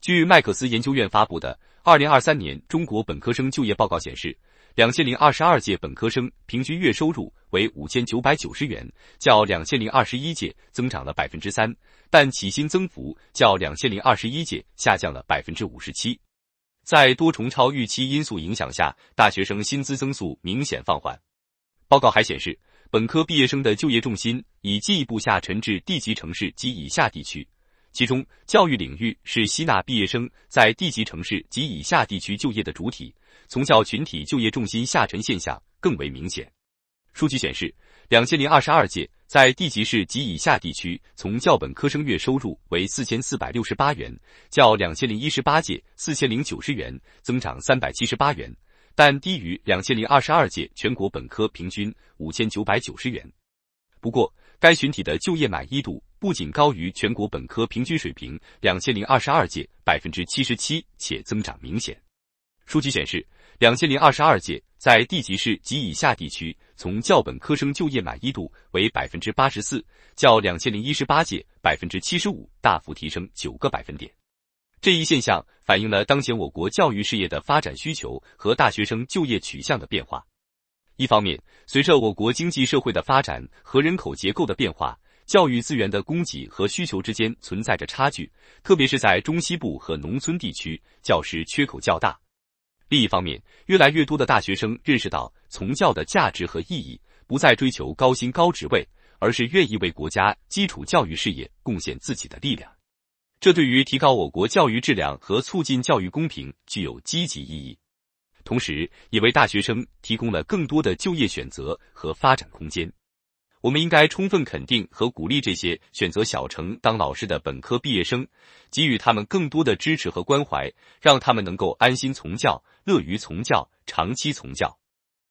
据麦克斯研究院发布的《二零二三年中国本科生就业报告》显示，两千零二十二届本科生平均月收入为五千九百九十元，较两千零二十一届增长了百分之三，但起薪增幅较两千零二十一届下降了百分之五十七。在多重超预期因素影响下，大学生薪资增速明显放缓。报告还显示，本科毕业生的就业重心已进一步下沉至地级城市及以下地区。其中，教育领域是吸纳毕业生在地级城市及以下地区就业的主体，从教群体就业重心下沉现象更为明显。数据显示，两千零二十二届在地级市及以下地区从教本科生月收入为四千四百六十八元，较两千零一十八届四千零九十元增长三百七十八元，但低于两千零二十二届全国本科平均五千九百九十元。不过，该群体的就业满意度。不仅高于全国本科平均水平，两千零二十二届百分之七十七，且增长明显。数据显示，两千零二十二届在地级市及以下地区，从教本科生就业满意度为百分之八十四，较两千零一十八届百分之七十五大幅提升九个百分点。这一现象反映了当前我国教育事业的发展需求和大学生就业取向的变化。一方面，随着我国经济社会的发展和人口结构的变化。教育资源的供给和需求之间存在着差距，特别是在中西部和农村地区，教师缺口较大。另一方面，越来越多的大学生认识到从教的价值和意义，不再追求高薪高职位，而是愿意为国家基础教育事业贡献自己的力量。这对于提高我国教育质量和促进教育公平具有积极意义，同时也为大学生提供了更多的就业选择和发展空间。我们应该充分肯定和鼓励这些选择小城当老师的本科毕业生，给予他们更多的支持和关怀，让他们能够安心从教、乐于从教、长期从教。